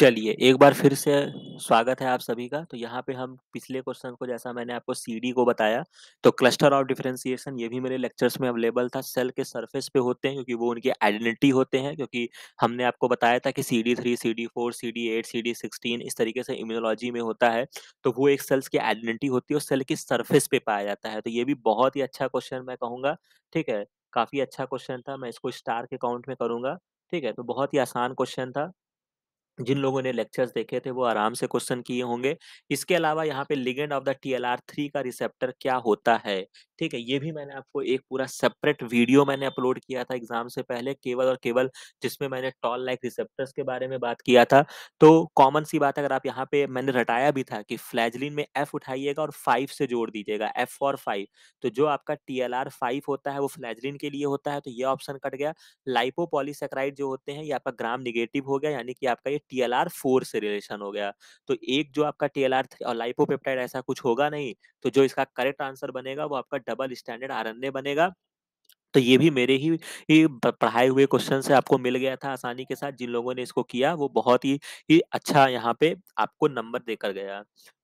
चलिए एक बार फिर से स्वागत है आप सभी का तो यहाँ पे हम पिछले क्वेश्चन को जैसा मैंने आपको सीडी को बताया तो क्लस्टर ऑफ डिफरेंशिएशन ये भी मेरे लेक्चर्स में अवेलेबल था सेल के सरफेस पे होते हैं क्योंकि वो उनकी आइडेंटिटी होते हैं क्योंकि हमने आपको बताया था कि C D three C D four C D eight C D sixteen इस तरीके से इम्यूनोलॉजी में होता है तो वो एक सेल्स की आइडेंटिटी होती है और सेल की सर्फेस पे पाया जाता है तो ये भी बहुत ही अच्छा क्वेश्चन मैं कहूँगा ठीक है काफ़ी अच्छा क्वेश्चन था मैं इसको स्टार के काउंट में करूँगा ठीक है तो बहुत ही आसान क्वेश्चन था जिन लोगों ने लेक्चर्स देखे थे वो आराम से क्वेश्चन किए होंगे इसके अलावा यहाँ पे ligand of the T L R three का रिसेप्टर क्या होता है ठीक है ये भी मैंने आपको एक पूरा सेपरेट वीडियो मैंने अपलोड किया था एग्जाम से पहले केवल और केवल जिसमें मैंने टॉल लाइक रिसेप्टर्स के बारे में बात किया था तो कॉमन सी बात अगर आप यहाँ पे मैंने रटाया भी था कि फ्लैजलिन में एफ उठाइएगा और फाइव से जोड़ दीजिएगा एफ और फाइव तो जो आपका टी एल आर फाइव होता है वो फ्लैजलिन के लिए होता है तो ये ऑप्शन कट गया पॉलीसेक्राइड जो होते हैं ये आपका ग्राम निगेटिव हो गया यानी कि आपका ये टी एल आर फोर से रिलेशन हो गया तो एक जो आपका टी एल आर थ्री और लाइपोपेप्टाइड ऐसा कुछ होगा नहीं तो जो इसका करेक्ट आंसर बनेगा वो आपका double standard R N A बनेगा तो ये भी मेरे ही पढ़ाए हुए क्वेश्चन से आपको मिल गया था आसानी के साथ जिन लोगों ने इसको किया वो बहुत ही, ही अच्छा यहाँ पे आपको नंबर देकर गया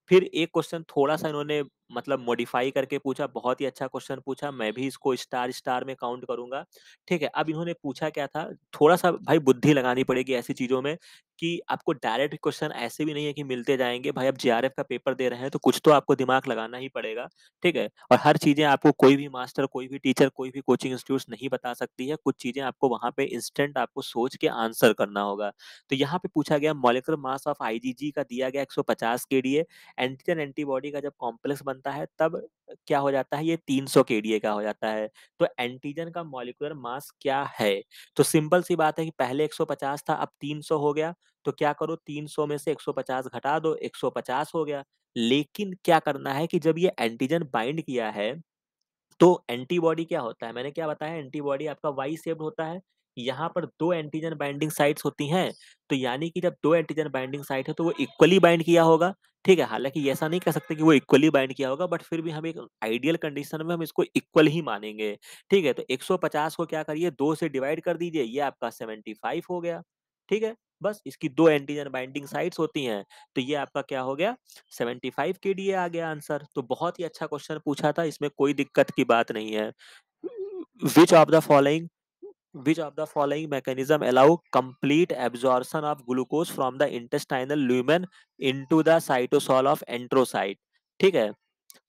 फिर एक क्वेश्चन थोड़ा सा इन्होंने मतलब मॉडिफाई करके पूछा बहुत ही अच्छा क्वेश्चन पूछा मैं भी इसको स्टार स्टार में काउंट करूंगा ठीक है अब इन्होंने पूछा क्या था थोड़ा सा भाई बुद्धि लगानी पड़ेगी ऐसी चीज़ों में कि आपको डायरेक्ट क्वेश्चन ऐसे भी नहीं है कि मिलते जाएंगे भाई अब जे का पेपर दे रहे हैं तो कुछ तो आपको दिमाग लगाना ही पड़ेगा ठीक है और हर चीज़ें आपको कोई भी मास्टर कोई भी टीचर कोई भी कोचिंग इंस्टीट्यूट नहीं बता सकती है कुछ चीज़ें आपको वहाँ पे इंस्टेंट आपको सोच के आंसर करना होगा तो यहाँ पे पूछा गया मोलिकुलर मास ऑफ आई का दिया गया पचास के डी एंटीजन एंटीबॉडी का जब कॉम्प्लेक्स बन बनता है तब क्या हो जाता है ये 300 सौ केडीए का हो जाता है तो एंटीजन का मॉलिकुलर मास क्या है तो सिंपल सी बात है कि पहले 150 था अब 300 हो गया तो क्या करो 300 में से 150 घटा दो 150 हो गया लेकिन क्या करना है कि जब ये एंटीजन बाइंड किया है तो एंटीबॉडी क्या होता है मैंने क्या बताया एंटीबॉडी आपका वाई सेप्ड होता है यहाँ पर दो एंटीजन बाइंडिंग साइट्स होती हैं तो यानी कि जब दो एंटीजन बाइंडिंग साइट है तो वो इक्वली बाइंड किया होगा ठीक है हालांकि ऐसा नहीं कह सकते कि वो इक्वली बाइंड किया होगा बट फिर भी हम एक आइडियल कंडीशन में हम इसको इक्वल ही मानेंगे ठीक है तो 150 को क्या करिए दो से डिवाइड कर दीजिए ये आपका 75 हो गया ठीक है बस इसकी दो एंटीजन बाइंडिंग साइट्स होती हैं तो ये आपका क्या हो गया 75 के डी आ गया आंसर तो बहुत ही अच्छा क्वेश्चन पूछा था इसमें कोई दिक्कत की बात नहीं है which of the following which of the following mechanism allow complete absorption of glucose from the intestinal lumen in to the cytosol of enterocyte ठीक है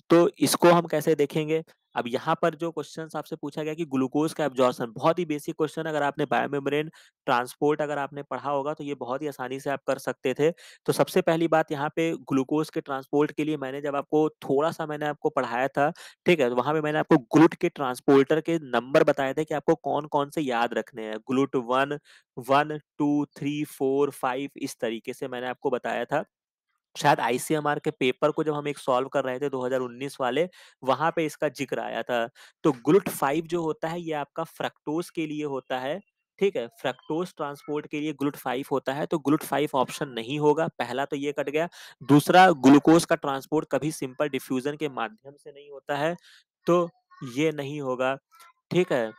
तो इसको हम कैसे देखेंगे अब यहाँ पर जो क्वेश्चन आपसे पूछा गया कि ग्लूकोज का एब्जॉर्सन बहुत ही बेसिक क्वेश्चन अगर आपने बायोमेम्ब्रेन ट्रांसपोर्ट अगर आपने पढ़ा होगा तो ये बहुत ही आसानी से आप कर सकते थे तो सबसे पहली बात यहाँ पे ग्लूकोज के ट्रांसपोर्ट के लिए मैंने जब आपको थोड़ा सा मैंने आपको पढ़ाया था ठीक है तो वहां पे मैंने आपको ग्लूट के ट्रांसपोर्टर के नंबर बताए थे कि आपको कौन कौन से याद रखने हैं GLUT one one two three four five इस तरीके से मैंने आपको बताया था शायद आईसीएमआर के पेपर को जब हम एक सॉल्व कर रहे थे 2019 वाले वहां पे इसका जिक्र आया था तो ग्लूट फाइव जो होता है ये आपका फ्रक्टोज के लिए होता है ठीक है फ्रक्टोज ट्रांसपोर्ट के लिए ग्लूट फाइव होता है तो ग्लूट फाइव ऑप्शन नहीं होगा पहला तो ये कट गया दूसरा ग्लूकोज का ट्रांसपोर्ट कभी सिंपल डिफ्यूजन के माध्यम से नहीं होता है तो ये नहीं होगा ठीक है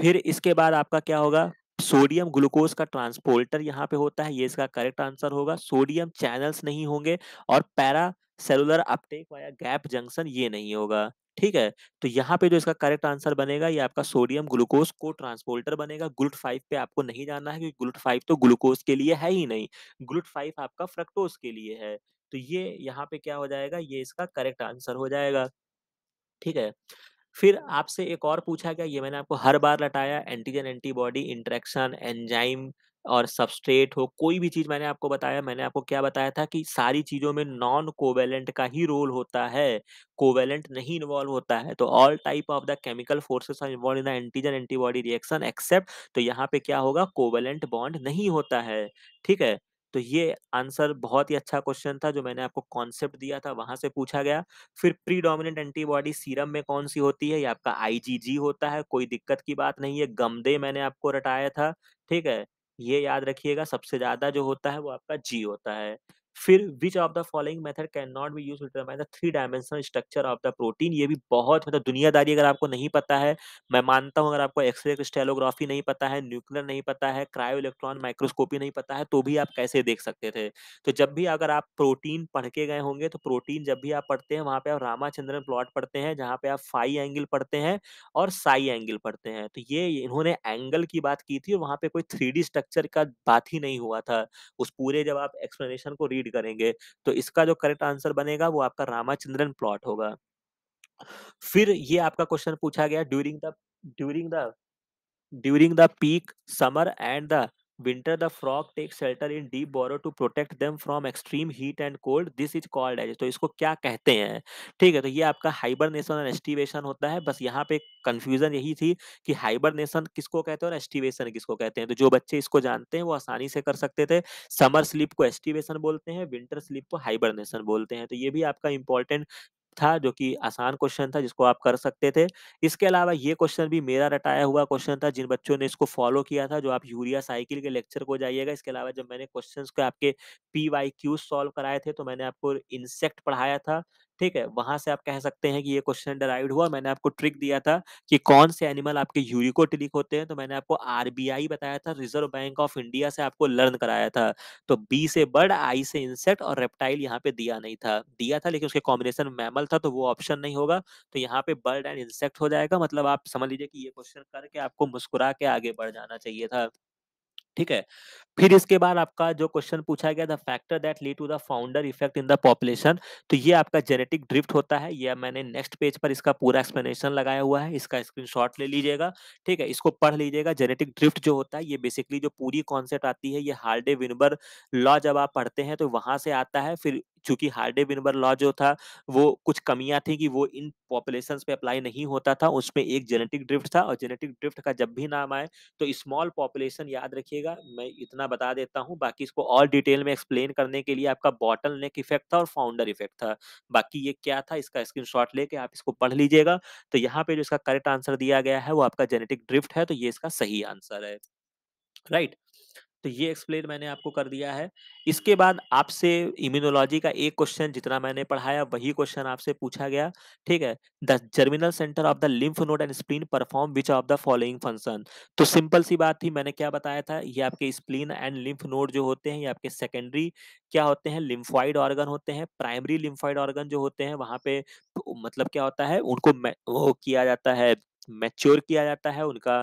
फिर इसके बाद आपका क्या होगा सोडियम ग्लूकोज का ट्रांसपोर्टर यहाँ पे होता है ये इसका करेक्ट आंसर होगा सोडियम चैनल्स नहीं होंगे और paracellular uptake via gap junction ये नहीं होगा ठीक है तो यहाँ पे जो इसका करेक्ट आंसर बनेगा ये आपका सोडियम ग्लूकोज को ट्रांसपोर्टर बनेगा ग्लूट फाइव पे आपको नहीं जाना है क्योंकि ग्लूट फाइव तो ग्लूकोज के लिए है ही नहीं ग्लूट फाइव आपका फ्रक्टोज के लिए है तो ये यहाँ पे क्या हो जाएगा ये इसका करेक्ट आंसर हो जाएगा ठीक है फिर आपसे एक और पूछा गया ये मैंने आपको हर बार लटाया एंटीजन एंटीबॉडी इंट्रैक्शन एंजाइम और सबस्ट्रेट हो कोई भी चीज मैंने आपको बताया मैंने आपको क्या बताया था कि सारी चीजों में नॉन कोवेलेंट का ही रोल होता है कोवेलेंट नहीं इन्वॉल्व होता है तो all type of the chemical forces are involve in the antigen antibody reaction except तो यहाँ पे क्या होगा कोवेलेंट बॉन्ड नहीं होता है ठीक है तो ये आंसर बहुत ही अच्छा क्वेश्चन था जो मैंने आपको कॉन्सेप्ट दिया था वहां से पूछा गया फिर प्रीडोमिनेंट एंटीबॉडी सीरम में कौन सी होती है ये आपका आईजीजी होता है कोई दिक्कत की बात नहीं है गमदे मैंने आपको रटाया था ठीक है ये याद रखिएगा सबसे ज्यादा जो होता है वो आपका जी होता है फिर which of the following method can not be use to determine the three dimensional structure of the protein ये भी बहुत मतलब दुनियादारी अगर आपको नहीं पता है मैं मानता हूँ अगर आपको एक्सरे क्रिस्टेलोग्राफी नहीं पता है न्यूक्लियर नहीं पता है क्रायो इलेक्ट्रॉन माइक्रोस्कोपी नहीं पता है तो भी आप कैसे देख सकते थे तो जब भी अगर आप प्रोटीन पढ़ के गए होंगे तो प्रोटीन जब भी आप पढ़ते हैं वहाँ पे आप रामाचंद्रन प्लॉट पढ़ते हैं जहाँ पे आप फाई एंगल पढ़ते हैं और साई एंगल पढ़ते हैं तो ये इन्होंने एंगल की बात की थी और वहाँ पे कोई थ्री स्ट्रक्चर का बात ही नहीं हुआ था उस पूरे जब आप एक्सप्लेनेशन को रीड रीड करेंगे तो इसका जो करेक्ट आंसर बनेगा वो आपका रामाचंद्रन प्लॉट होगा फिर ये आपका क्वेश्चन पूछा गया during the during the during the peak summer and the winter the frog takes shelter in deep burrow to protect them from extreme heat and cold this is called as तो इसको क्या कहते हैं ठीक है तो ये आपका हाइबरनेशन और एस्टिवेशन होता है बस यहाँ पे कंफ्यूजन यही थी कि हाइबरनेशन किसको कहते हैं और एस्टिवेशन किसको कहते हैं तो जो बच्चे इसको जानते हैं वो आसानी से कर सकते थे समर स्लीप को एस्टिवेशन बोलते हैं विंटर स्लीप को हाइबरनेशन बोलते हैं तो ये भी आपका इंपॉर्टेंट था जो कि आसान क्वेश्चन था जिसको आप कर सकते थे। इसके अलावा ये क्वेश्चन भी मेरा रटाया हुआ क्वेश्चन था जिन बच्चों ने इसको फ़ॉलो किया था, जो आप यूरिया साइकिल के लेक्चर को जाइएगा। इसके अलावा जब मैंने क्वेश्चन को आपके पी वाई क्यू सॉल्व कराए थे, तो मैंने आपको इंसेक्ट पढ़ाया था। ठीक है? वहां से आप कह सकते हैं कि ये क्वेश्चन डराइव हुआ, मैंने आपको ट्रिक दिया था कि कौन से एनिमल आपके यूरिकोटिलिक होते हैं, तो मैंने आपको आरबीआई बताया था, रिजर्व बैंक ऑफ इंडिया से आपको लर्न कराया था। तो बी से बर्ड, आई से इंसेक्ट और रेप्टाइल यहाँ पे दिया नहीं था। दिया था लेकिन उसके कॉम्बिनेशन मैमल था, तो वो ऑप्शन नहीं होगा, तो यहाँ पे बर्ड एंड इंसेक्ट हो जाएगा मतलब आप समझ लीजिए कि ये क्वेश्चन करके आपको मुस्कुरा के आगे बढ़ जाना चाहिए था। ठीक है फिर इसके बाद आपका जो क्वेश्चन पूछा गया था factor that lead to the founder effect in the population तो ये आपका जेनेटिक ड्रिफ्ट होता है ये मैंने नेक्स्ट पेज पर इसका पूरा एक्सप्लेनेशन लगाया हुआ है इसका स्क्रीनशॉट ले लीजिएगा ठीक है इसको पढ़ लीजिएगा जेनेटिक ड्रिफ्ट जो होता है ये बेसिकली जो पूरी कॉन्सेप्ट आती है ये हार्डे विनबर लॉ जब आप पढ़ते हैं तो वहां से आता है फिर चूंकि हार्डे विनबर लॉ जो था वो कुछ कमियां थी कि वो इन पॉपुलेशन पे अप्लाई नहीं होता था उसमें एक जेनेटिक ड्रिफ्ट था और जेनेटिक ड्रिफ्ट का जब भी नाम आए तो स्मॉल पॉपुलेशन याद रखिएगा मैं इतना बता देता हूँ बाकी इसको और डिटेल में एक्सप्लेन करने के लिए आपका बॉटल नेक इफेक्ट था और फाउंडर इफेक्ट था बाकी ये क्या था इसका स्क्रीन शॉट लेके आप इसको पढ़ लीजिएगा तो यहाँ पे जो इसका करेक्ट आंसर दिया गया है वो आपका जेनेटिक ड्रिफ्ट है तो ये इसका सही आंसर है राइट right? तो ये एक्सप्लेन मैंने आपको कर दिया है इसके बाद आपसे इम्यूनोलॉजी का एक क्वेश्चन जितना मैंने पढ़ाया वही क्वेश्चन आपसे पूछा गया ठीक है the germinal centre of the lymph node and spleen perform which of the following function तो सिंपल सी बात थी मैंने क्या बताया था ये आपके स्प्लीन एंड लिम्फ नोड जो होते हैं ये आपके सेकेंडरी क्या होते हैं लिम्फॉइड ऑर्गन होते हैं प्राइमरी लिम्फॉइड ऑर्गन जो होते हैं वहाँ पे तो मतलब क्या होता है उनको वो किया जाता है मैच्योर किया जाता है उनका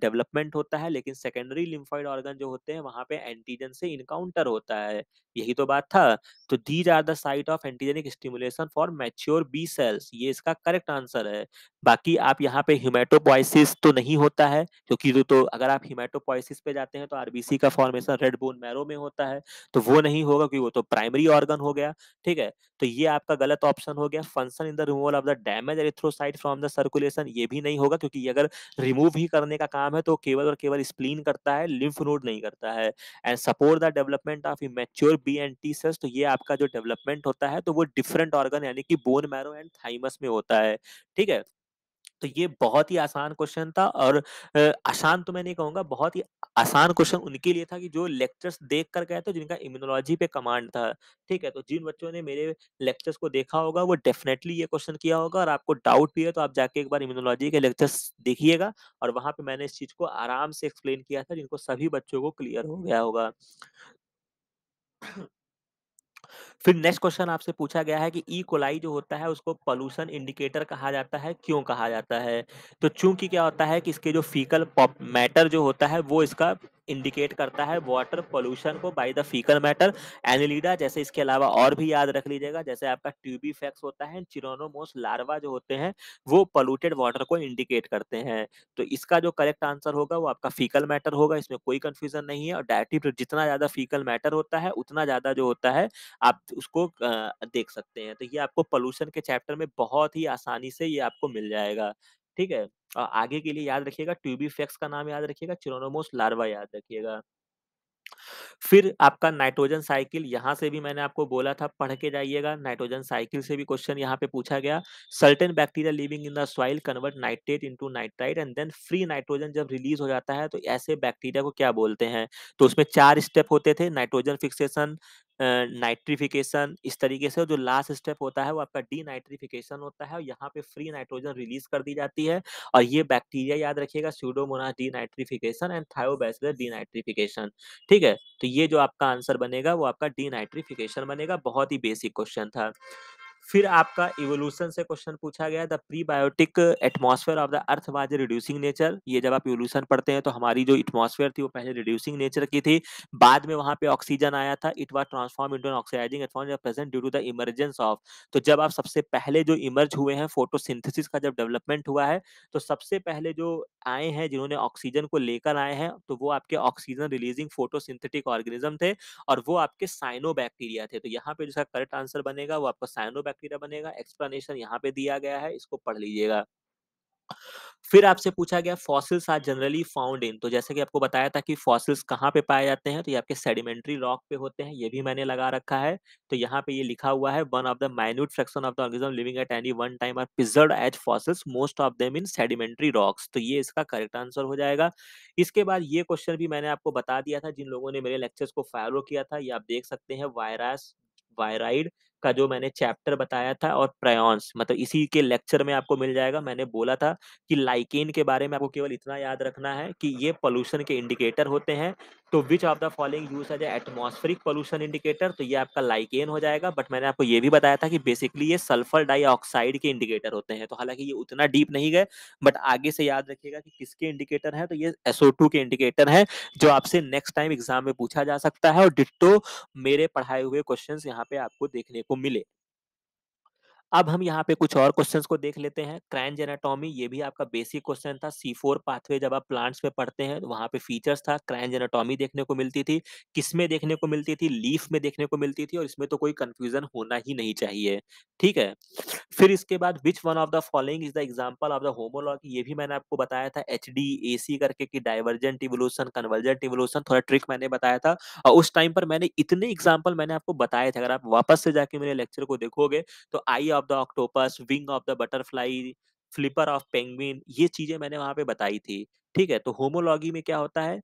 डेवलपमेंट होता है लेकिन सेकेंडरी लिम्फॉइड ऑर्गन जो होते हैं वहां पे एंटीजन से इनकाउंटर होता है यही तो बात था तो these are the site of antigenic stimulation for mature B cells ये इसका करेक्ट आंसर है बाकी आप यहाँ पे हिमेटोपोइसिस तो नहीं होता है क्योंकि तो, तो अगर आप हिमेटोपोइसिस पे जाते हैं तो आरबीसी का फॉर्मेशन रेड बोन मैरो में होता है तो वो नहीं होगा क्योंकि वो तो प्राइमरी ऑर्गन हो गया ठीक है तो ये आपका गलत ऑप्शन हो गया function in the removal of the damage erythrocyte from the circulation ये भी नहीं होगा क्योंकि अगर रिमूव ही करने का काम है तो केवल और केवल स्प्लीन करता है लिम्फ नोड नहीं करता है and support the development of immature B and T cells तो ये आपका जो डेवलपमेंट होता है तो वो डिफरेंट ऑर्गन यानी कि बोन मैरो एंड थाइमस में होता है ठीक है तो ये बहुत ही आसान क्वेश्चन था और आसान तो मैं नहीं कहूंगा बहुत ही आसान क्वेश्चन उनके लिए था कि जो लेक्चर्स देख कर गए थे जिनका इम्यूनोलॉजी पे कमांड था ठीक है तो जिन बच्चों ने मेरे लेक्चर्स को देखा होगा वो डेफिनेटली ये क्वेश्चन किया होगा और आपको डाउट भी है तो आप जाके एक बार इम्यूनोलॉजी के लेक्चर्स देखिएगा और वहां पर मैंने इस चीज़ को आराम से एक्सप्लेन किया था जिनको सभी बच्चों को क्लियर हो गया होगा फिर नेक्स्ट क्वेश्चन आपसे पूछा गया है कि ई e. कोलाई जो होता है उसको पॉल्यूशन इंडिकेटर कहा जाता है क्यों कहा जाता है तो चूंकि क्या होता है कि इसके जो फीकल मैटर जो होता है वो इसका इंडिकेट करता है वाटर पोल्यूशन को by the faecal matter Annelida जैसे इसके अलावा और भी याद रख लीजिएगा जैसे आपका ट्यूबी फैक्स होता है चिरोनोमोस लार्वा जो होते हैं वो पोल्यूटेड वाटर को इंडिकेट करते हैं तो इसका जो करेक्ट आंसर होगा वो आपका फीकल मैटर होगा इसमें कोई कंफ्यूजन नहीं है और डायटिव जितना ज्यादा फीकल मैटर होता है उतना ज्यादा जो होता है आप उसको देख सकते हैं तो ये आपको पोल्यूशन के चैप्टर में बहुत ही आसानी से ये आपको मिल जाएगा ठीक है? और आगे के लिए याद रखिएगा ट्यूबिफेक्स का नाम याद रखिएगा, चिरोनोमोस लार्वा याद रखिएगा। फिर आपका नाइट्रोजन साइकिल यहां से भी मैंने आपको बोला था पढ़ के जाइएगा, नाइट्रोजन साइकिल से भी क्वेश्चन यहाँ पे पूछा गया। Certain bacteria living in the soil convert nitrate into nitrite and then free nitrogen जब रिलीज़ हो जाता है तो ऐसे बैक्टीरिया को क्या बोलते हैं? तो उसमें चार स्टेप होते थे नाइट्रोजन फिक्सेशन नाइट्रिफिकेशन uh, इस तरीके से जो लास्ट स्टेप होता है वो आपका डी नाइट्रिफिकेशन होता है और यहाँ पे फ्री नाइट्रोजन रिलीज कर दी जाती है और ये बैक्टीरिया याद रखिएगा Pseudomonas denitrification and Thiobacillus denitrification ठीक है तो ये जो आपका आंसर बनेगा वो आपका डी नाइट्रिफिकेशन बनेगा बहुत ही बेसिक क्वेश्चन था फिर आपका इवोल्यूशन से क्वेश्चन पूछा गया the prebiotic atmosphere of the earth was reducing nature ये जब आप इवोल्यूशन पढ़ते हैं तो हमारी जो एटमॉस्फेयर थी वो पहले रिड्यूसिंग नेचर की थी बाद में वहां पे ऑक्सीजन आया था it was transform into an oxidising atmosphere present due to the emergence of तो जब आप सबसे पहले जो इमर्ज हुए हैं फोटोसिंथेसिस का जब डेवलपमेंट हुआ है तो सबसे पहले जो आए हैं जिन्होंने ऑक्सीजन को लेकर आए हैं तो वो आपके ऑक्सीजन रिलीजिंग फोटोसिंथेटिक ऑर्गेनिज्म थे और वो आपके साइनोबैक्टीरिया थे तो यहाँ पे जिसका करेक्ट आंसर बनेगा वो आपका साइनोबैक्टीरिया बैक्टीरिया बनेगा एक्सप्लेनेशन यहाँ पे दिया गया है इसको पढ़ लीजिएगा फिर आपसे पूछा गया fossils are generally found in तो जैसे कि आपको बताया था कि फॉसिल्स कहाँ पे पाए जाते हैं तो ये आपके सेडिमेंट्री रॉक पे होते हैं ये भी मैंने लगा रखा है तो यहाँ पे ये लिखा हुआ है one of the minute fraction of the organism living at any one time are preserve as fossils most of them in sedimentary rocks तो ये इसका करेक्ट आंसर हो जाएगा इसके बाद ये क्वेश्चन भी मैंने आपको बता दिया था जिन लोगों ने मेरे लेक्चर्स को फॉलो किया था ये आप देख सकते हैं वायरस वायराइड का जो मैंने चैप्टर बताया था और प्रयांस मतलब इसी के लेक्चर में आपको मिल जाएगा मैंने बोला था कि लाइकेन के बारे में आपको केवल इतना याद रखना है कि ये पोल्यूशन के इंडिकेटर होते हैं तो which of the following use as atmospheric pollution indicator तो ये आपका लाइकेन हो जाएगा बट मैंने आपको ये भी बताया था कि बेसिकली ये सल्फर डाइऑक्साइड के इंडिकेटर होते हैं तो हालांकि ये उतना डीप नहीं गए बट आगे से याद रखिएगा कि किसके इंडिकेटर है तो ये एसओ के इंडिकेटर है जो आपसे नेक्स्ट टाइम एग्जाम में पूछा जा सकता है और डिट्टो मेरे पढ़ाए हुए क्वेश्चन यहाँ पे आपको देखने को मिले अब हम यहाँ पे कुछ और क्वेश्चन को देख लेते हैं क्रैन एनाटॉमी ये भी आपका बेसिक क्वेश्चन था सी फोर पाथवे जब आप प्लांट्स में पढ़ते हैं तो वहाँ पे फीचर्स था क्रैन एनाटॉमी देखने को मिलती थी किस में देखने को मिलती थी लीफ में देखने को मिलती थी और इसमें तो कोई कंफ्यूजन होना ही नहीं चाहिए ठीक है फिर इसके बाद which one of the following is the example of the homologue ये भी मैंने आपको बताया था एच डी ए सी करके की डाइवर्जेंट इवोल्यूशन कन्वर्जेंट इवोल्यूशन थोड़ा ट्रिक मैंने बताया था और उस टाइम पर मैंने इतने एग्जाम्पल मैंने आपको बताए थे अगर आप वापस से जाके मेरे लेक्चर को देखोगे तो eye of the octopus wing of the butterfly flipper of penguin ये चीजें मैंने वहां पे बताई थी ठीक है तो होमोलॉगी में क्या होता है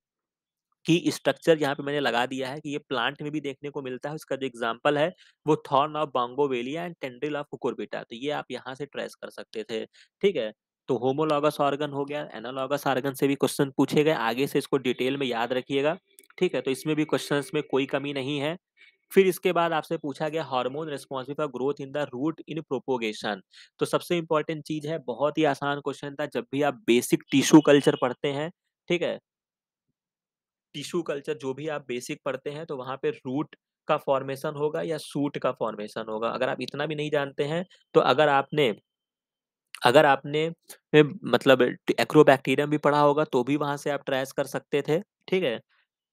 कि स्ट्रक्चर यहाँ पे मैंने लगा दिया है कि ये प्लांट में भी देखने को मिलता है उसका जो एग्जाम्पल है वो thorn of bougainvillea and tendril of cucurbita तो ये आप यहाँ से ट्रेस कर सकते थे ठीक है तो होमोलॉगस ऑर्गन हो गया एनोलॉगस ऑर्गन से भी क्वेश्चन पूछे गए आगे से इसको डिटेल में याद रखिएगा ठीक है तो इसमें भी क्वेश्चन में कोई कमी नहीं है फिर इसके बाद आपसे पूछा गया hormone responsible for growth in the root in propagation तो सबसे इंपॉर्टेंट चीज है बहुत ही आसान क्वेश्चन था जब भी आप बेसिक टिश्यू कल्चर पढ़ते हैं ठीक है टिश्यू कल्चर जो भी आप बेसिक पढ़ते हैं तो वहां पे रूट का फॉर्मेशन होगा या सूट का फॉर्मेशन होगा अगर आप इतना भी नहीं जानते हैं तो अगर आपने अगर आपने मतलब एक्रोबैक्टीरियम भी पढ़ा होगा तो भी वहां से आप ट्रेस कर सकते थे ठीक है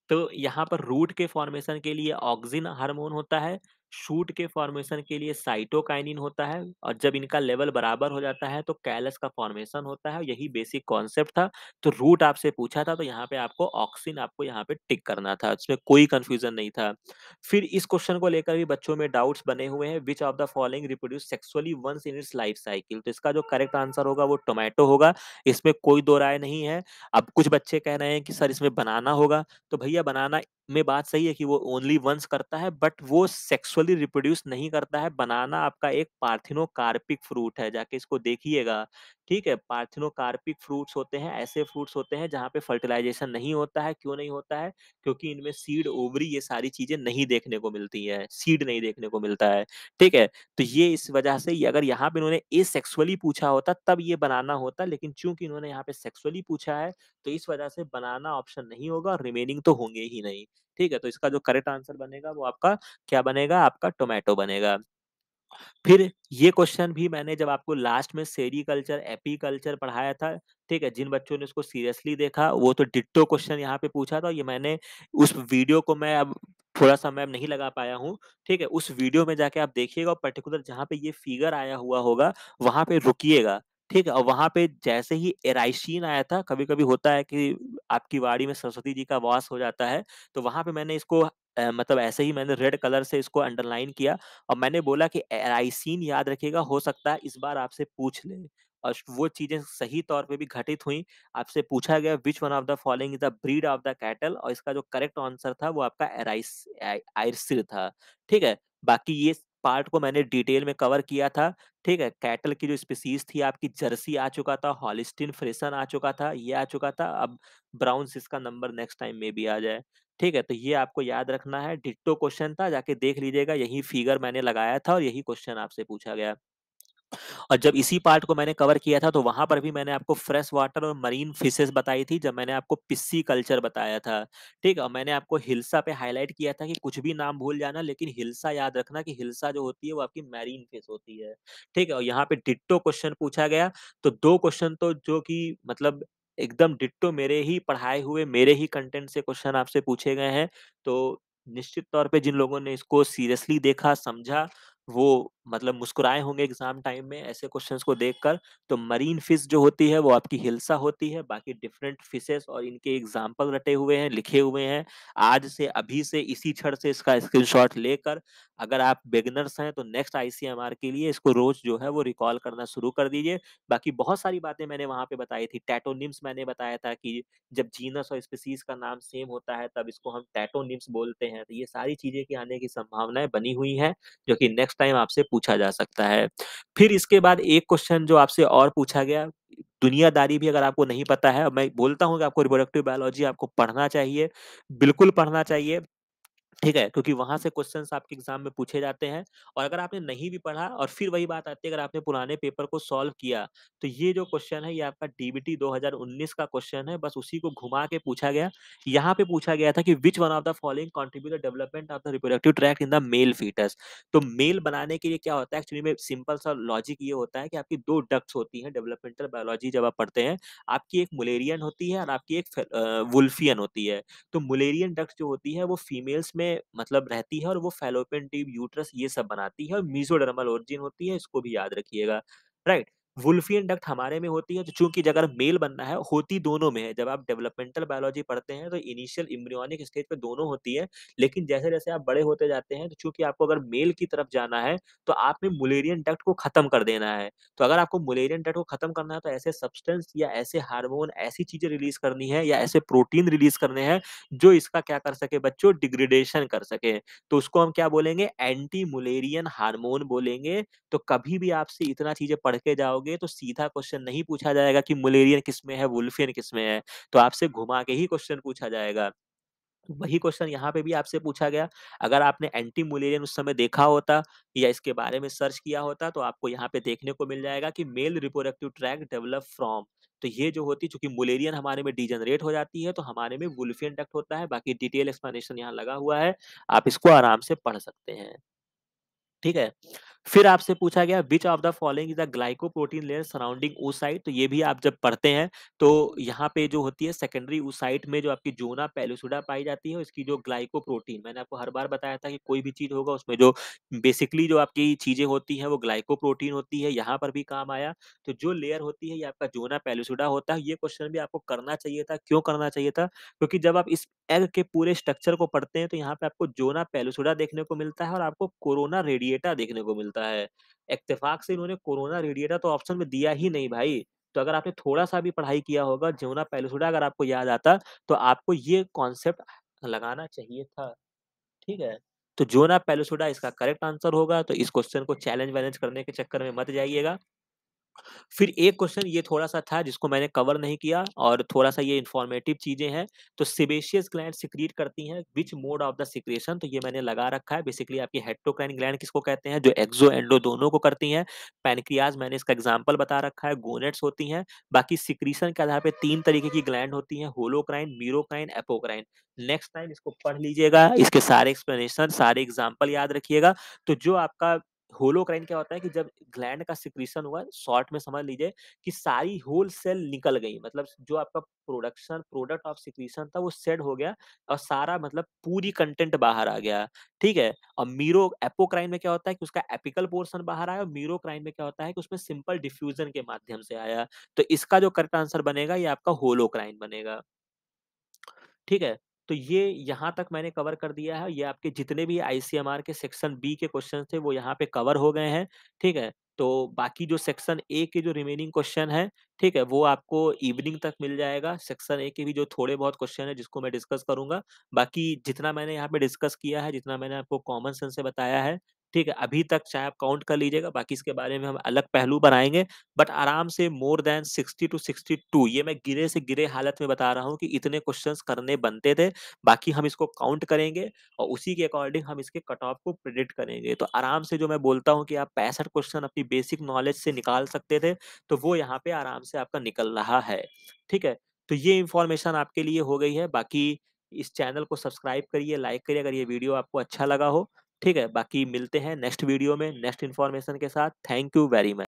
तो यहाँ पर रूट के फॉर्मेशन के लिए ऑक्सिन हार्मोन होता है शूट के फॉर्मेशन के लिए साइटोकाइनिन होता है और जब इनका लेवल बराबर हो जाता है तो कैलस का फॉर्मेशन होता है यही बेसिक कॉन्सेप्ट था तो रूट आपसे पूछा था तो यहाँ पे आपको ऑक्सीन आपको यहाँ पे टिक करना था इसमें कोई कंफ्यूजन नहीं था फिर इस क्वेश्चन को लेकर भी बच्चों में डाउट्स बने हुए हैं which of the following reproduce sexually once in its life cycle तो इसका जो करेक्ट आंसर होगा वो टोमेटो होगा इसमें कोई दो राय नहीं है अब कुछ बच्चे कह रहे हैं कि सर इसमें बनाना होगा तो भैया बनाना में बात सही है कि वो ओनली वंस करता है बट वो सेक्सुअली रिप्रोड्यूस नहीं करता है बनाना आपका एक पार्थिनो कार्पिक फ्रूट है जाके इसको देखिएगा ठीक है पार्थनोकार्पिक फ्रूट्स होते हैं ऐसे फ्रूट्स होते हैं जहाँ पे फर्टिलाइजेशन नहीं होता है क्यों नहीं होता है क्योंकि इनमें सीड ओवरी ये सारी चीजें नहीं देखने को मिलती है सीड नहीं देखने को मिलता है ठीक है तो ये इस वजह से अगर यहाँ पे इन्होंने ए सेक्सुअली पूछा होता तब ये बनाना होता लेकिन चूंकि इन्होंने यहाँ पे सेक्सुअली पूछा है तो इस वजह से बनाना ऑप्शन नहीं होगा और रिमेनिंग तो होंगे ही नहीं ठीक है तो इसका जो करेक्ट आंसर बनेगा वो आपका क्या बनेगा आपका टोमेटो बनेगा फिर ये क्वेश्चन भी मैंने जब आपको लास्ट में सेरिकल्चर एपीकल्चर पढ़ाया था ठीक है जिन बच्चों ने उसको सीरियसली देखा वो तो डिट्टो क्वेश्चन यहाँ पे पूछा था ये मैंने उस वीडियो को मैं अब थोड़ा सा मैं नहीं लगा पाया हूँ ठीक है उस वीडियो में जाके आप देखिएगा और पर्टिकुलर जहाँ पे ये फिगर आया हुआ होगा वहां पे रुकिएगा ठीक है और वहां पे जैसे ही एराइशीन आया था कभी कभी होता है कि आपकी वाड़ी में सरस्वती जी का वास हो जाता है तो वहां पे मैंने इसको मतलब ऐसे ही मैंने रेड कलर से इसको अंडरलाइन किया और मैंने बोला कि ए याद रखिएगा, हो सकता है इस बार आपसे पूछ ले। और वो चीज़ें सही तौर पे भी घटित हुई आपसे पूछा गया which one of the following is the breed of the cattle और इसका जो करेक्ट आंसर था वो आपका एराइस आयरसिर था। ठीक है? बाकी ये पार्ट को मैंने डिटेल में कवर किया था। ठीक है? कैटल की जो स्पीसीज थी आपकी जर्सी आ चुका था, हॉलिस्टिन फ्रेशन आ चुका था, ये आ चुका था। अब ब्राउन इसका नंबर नेक्स्ट टाइम भी आ जाए। ठीक है? तो ये आपको याद रखना है, डिट्टो क्वेश्चन था, जाके देख लीजिएगा, यही फिगर मैंने लगाया था और यही क्वेश्चन आपसे पूछा गया। और जब इसी पार्ट को मैंने कवर किया था, तो वहां पर भी मैंने आपको फ्रेश वाटर और मरीन फिशेस बताई थी, जब मैंने आपको पिस्सी कल्चर बताया था, ठीक है? मैंने आपको हिल्सा पे हाईलाइट किया था कि कुछ भी नाम भूल जाना, लेकिन हिल्सा याद रखना कि हिल्सा जो होती है, वो आपकी मैरीन फिश होती है, ठीक है? और यहाँ पे डिट्टो क्वेश्चन पूछा गया, तो दो क्वेश्चन तो जो कि मतलब एकदम डिट्टो मेरे ही पढ़ाए हुए मेरे ही कंटेंट से क्वेश्चन आपसे पूछे गए हैं तो निश्चित तौर पे जिन लोगों ने इसको सीरियसली देखा समझा वो मतलब मुस्कुराए होंगे एग्जाम टाइम में ऐसे क्वेश्चंस को देखकर तो मरीन फिश जो होती है वो आपकी हिलसा होती है बाकी डिफरेंट फिशेस और इनके एग्जाम्पल रटे हुए हैं लिखे हुए हैं आज से अभी से इसी क्षण से इसका स्क्रीनशॉट लेकर अगर आप बिगनर्स हैं तो नेक्स्ट आई के लिए इसको रोज जो है वो रिकॉल करना शुरू कर दीजिए बाकी बहुत सारी बातें मैंने वहाँ पे बताई थी टैटोनिम्स मैंने बताया था कि जब जीनस और स्पीसीज का नाम सेम होता है तब इसको हम टैटोनिम्स बोलते हैं तो ये सारी चीजें की आने की संभावनाएं बनी हुई हैं जो कि नेक्स्ट टाइम आपसे पूछा जा सकता है फिर इसके बाद एक क्वेश्चन जो आपसे और पूछा गया दुनियादारी भी अगर आपको नहीं पता है मैं बोलता हूँ कि आपको रिप्रोडक्टिव बायोलॉजी आपको पढ़ना चाहिए बिल्कुल पढ़ना चाहिए ठीक है क्योंकि वहां से क्वेश्चंस आपके एग्जाम में पूछे जाते हैं और अगर आपने नहीं भी पढ़ा और फिर वही बात आती है अगर आपने पुराने पेपर को सॉल्व किया तो ये जो क्वेश्चन है ये आपका डीबीटी 2019 का क्वेश्चन है बस उसी को घुमा के पूछा गया यहाँ पे पूछा गया था कि which one of the following contribute development of the reproductive tract in the male foetus तो मेल बनाने के लिए क्या होता है एक्चुअली में सिंपल सा लॉजिक ये होता है कि आपकी दो डक्ट होती है डेवलपमेंटल बायोलॉजी जब आप पढ़ते हैं आपकी एक मुलेरियन होती है और आपकी एक वुल्फियन होती है तो मुलेरियन डक्ट जो होती है वो फीमेल्स में में मतलब रहती है और वो फेलोपेन ट्यूब यूट्रस ये सब बनाती है और मीजोडर्मल ओरिजिन होती है इसको भी याद रखिएगा राइट वुल्फियन डक्ट हमारे में होती है चूंकि अगर मेल बनना है होती दोनों में है जब आप डेवलपमेंटल बायोलॉजी पढ़ते हैं तो इनिशियल इम्ब्रियोनिक स्टेज पे दोनों होती है लेकिन जैसे जैसे आप बड़े होते जाते हैं तो चूंकि आपको अगर मेल की तरफ जाना है तो आपने मुलेरियन डक्ट को खत्म कर देना है तो अगर आपको मुलेरियन डक्ट को खत्म करना है तो ऐसे सब्सटेंस या ऐसे हार्मोन ऐसी चीजें रिलीज करनी है या ऐसे प्रोटीन रिलीज करने हैं जो इसका क्या कर सके बच्चों डिग्रेडेशन कर सके तो उसको हम क्या बोलेंगे एंटी मुलेरियन हार्मोन बोलेंगे तो कभी भी आपसे इतना चीजें पढ़ के जाओगे करोगे तो सीधा क्वेश्चन नहीं पूछा जाएगा कि मलेरियन किसमें है वुल्फियन किसमें है तो आपसे घुमा के ही क्वेश्चन पूछा जाएगा तो वही क्वेश्चन यहाँ पे भी आपसे पूछा गया अगर आपने एंटी मुलेरियन उस समय देखा होता या इसके बारे में सर्च किया होता तो आपको यहाँ पे देखने को मिल जाएगा कि male reproductive track develop from तो ये जो होती चूंकि मुलेरियन हमारे में डिजनरेट हो जाती है तो हमारे में वुल्फियन डक्ट होता है बाकी डिटेल एक्सप्लेनेशन यहाँ लगा हुआ है आप इसको आराम से पढ़ सकते हैं ठीक है फिर आपसे पूछा गया which of the following is a glycoprotein layer surrounding oocyte तो ये भी आप जब पढ़ते हैं तो यहाँ पे जो होती है सेकेंडरी ओसाइट में जो आपकी जोना पेलोसुडा पाई जाती है इसकी जो ग्लाइकोप्रोटीन मैंने आपको हर बार बताया था कि कोई भी चीज होगा उसमें जो बेसिकली जो आपकी चीजें होती हैं वो ग्लाइकोप्रोटीन होती है यहाँ पर भी काम आया तो जो लेयर होती है ये आपका जोना पेलोसुडा होता है ये क्वेश्चन भी आपको करना चाहिए था क्यों करना चाहिए था क्योंकि जब आप इस एग के पूरे स्ट्रक्चर को पढ़ते हैं तो यहाँ पे आपको जोना पेलोसुडा देखने को मिलता है और आपको कोरोना रेडिएटा देखने को मिलता है होता है इतफाक से इन्होंने कोरोना रेडिएटर तो ऑप्शन में दिया ही नहीं भाई तो अगर आपने थोड़ा सा भी पढ़ाई किया होगा जमुना पेलोसोडा अगर आपको याद आता तो आपको ये कॉन्सेप्ट लगाना चाहिए था ठीक है तो जोना पेलोसोडा इसका करेक्ट आंसर होगा तो इस क्वेश्चन को चैलेंज वैलेंज करने के चक्कर में मत जाइएगा फिर एक क्वेश्चन ये थोड़ा सा था जिसको मैंने कवर नहीं किया और थोड़ा सा ये इन्फॉर्मेटिव चीजें हैं तो सिबेशियस ग्लैंड सिक्रीट करती हैं which mode of the secretion तो ये मैंने लगा रखा है बेसिकली आपकी हेट्रोक्राइन ग्लैंड किसको कहते हैं जो एक्सो एंडो दोनों को करती हैं पैनक्रियाज मैंने इसका एग्जाम्पल बता रखा है गोनेट्स होती हैं बाकी सिक्रीशन के आधार पर तीन तरीके की ग्लैंड होती है holocrine merocrine apocrine next time इसको पढ़ लीजिएगा इसके सारे एक्सप्लेनेशन सारे एग्जाम्पल याद रखिएगा तो जो आपका होलोक्राइन क्या होता है कि जब ग्लैंड का सिक्रीशन हुआ शॉर्ट में समझ लीजिए कि सारी होल सेल निकल गई मतलब जो आपका प्रोडक्शन प्रोडक्ट ऑफ सिक्रीशन था वो सेड हो गया और सारा मतलब पूरी कंटेंट बाहर आ गया ठीक है और मीरो एपोक्राइन में क्या होता है कि उसका एपिकल पोर्शन बाहर आया और मीरोक्राइन में क्या होता है कि उसमें सिंपल डिफ्यूजन के माध्यम से आया तो इसका जो करेक्ट आंसर बनेगा ये आपका होलोक्राइन बनेगा ठीक है तो ये यहाँ तक मैंने कवर कर दिया है ये आपके जितने भी आईसीएमआर के सेक्शन बी के क्वेश्चन थे वो यहाँ पे कवर हो गए हैं ठीक है तो बाकी जो सेक्शन ए के जो रिमेनिंग क्वेश्चन है ठीक है वो आपको इवनिंग तक मिल जाएगा सेक्शन ए के भी जो थोड़े बहुत क्वेश्चन है जिसको मैं डिस्कस करूंगा बाकी जितना मैंने यहाँ पे डिस्कस किया है जितना मैंने आपको कॉमन सेंस से बताया है ठीक है अभी तक चाहे आप काउंट कर लीजिएगा बाकी इसके बारे में हम अलग पहलू बनाएंगे बट आराम से मोर देन 60 टू 62 ये मैं गिरे से गिरे हालत में बता रहा हूँ कि इतने क्वेश्चन करने बनते थे बाकी हम इसको काउंट करेंगे और उसी के अकॉर्डिंग हम इसके कट ऑफ को प्रिडिक्ट करेंगे तो आराम से जो मैं बोलता हूँ कि आप पैंसठ क्वेश्चन अपनी बेसिक नॉलेज से निकाल सकते थे तो वो यहाँ पे आराम से आपका निकल रहा है ठीक है तो ये इन्फॉर्मेशन आपके लिए हो गई है बाकी इस चैनल को सब्सक्राइब करिए लाइक करिए अगर ये वीडियो आपको अच्छा लगा हो ठीक है बाकी मिलते हैं नेक्स्ट वीडियो में नेक्स्ट इन्फॉर्मेशन के साथ थैंक यू वेरी मच